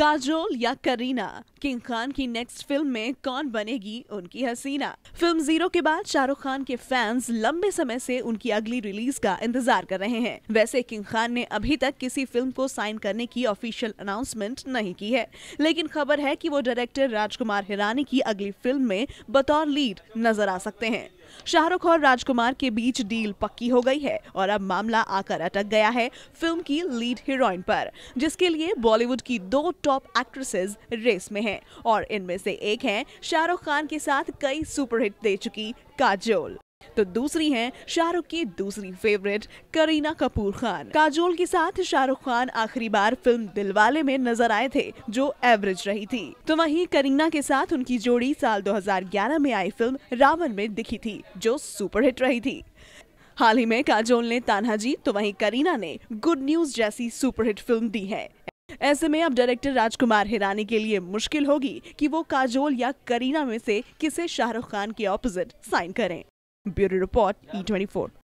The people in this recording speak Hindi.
काजोल या करीना किंग खान की नेक्स्ट फिल्म में कौन बनेगी उनकी हसीना फिल्म जीरो के बाद शाहरुख खान के फैंस लंबे समय से उनकी अगली रिलीज का इंतजार कर रहे हैं वैसे किंग खान ने अभी तक किसी फिल्म को साइन करने की ऑफिशियल अनाउंसमेंट नहीं की है लेकिन खबर है कि वो डायरेक्टर राजकुमार हिरानी की अगली फिल्म में बतौर लीड नजर आ सकते हैं शाहरुख और राजकुमार के बीच डील पक्की हो गई है और अब मामला आकर अटक गया है फिल्म की लीड हीरोइन पर जिसके लिए बॉलीवुड की दो टॉप टॉप एक्ट्रेसेस रेस में हैं और इनमें से एक हैं शाहरुख खान के साथ कई सुपरहिट दे चुकी काजोल तो दूसरी हैं शाहरुख की दूसरी फेवरेट करीना कपूर खान काजोल के साथ शाहरुख खान आखिरी बार फिल्म दिलवाले में नजर आए थे जो एवरेज रही थी तो वहीं करीना के साथ उनकी जोड़ी साल 2011 में आई फिल्म रावण में दिखी थी जो सुपरहिट रही थी हाल ही में काजोल ने जी तो वहीं करीना ने गुड न्यूज जैसी सुपरहिट फिल्म दी है ऐसे में अब डायरेक्टर राजकुमार हिरानी के लिए मुश्किल होगी कि वो काजोल या करीना में से किसे शाहरुख खान के ऑपोजिट साइन करें bureau report E e twenty